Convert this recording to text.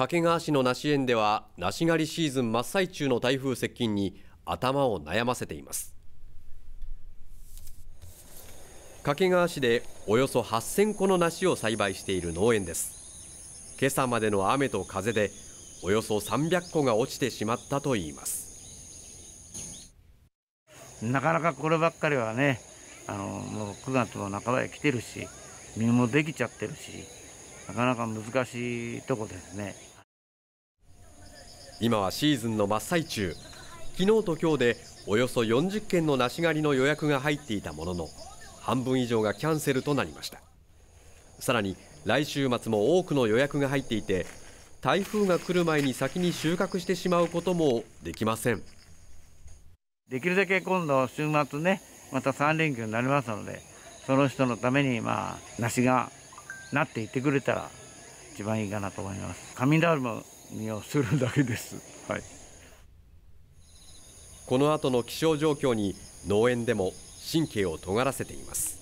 掛川市の梨園では梨狩りシーズン真っ最中の台風接近に頭を悩ませています掛川市でおよそ8000個の梨を栽培している農園です今朝までの雨と風でおよそ300個が落ちてしまったといいますなかなかこればっかりはねあのもう9月の半ばへ来てるし実もできちゃってるしなかなか難しいとこですね今はシーズンの真っ最中昨日と今日でおよそ40件の梨狩りの予約が入っていたものの半分以上がキャンセルとなりましたさらに来週末も多くの予約が入っていて台風が来る前に先に収穫してしまうこともできませんできるだけ今度週末ねまた3連休になりますのでその人のためにまあ梨がなっていってくれたら一番いいかなと思います。神ダルマをするだけです。はい。この後の気象状況に農園でも神経を尖らせています。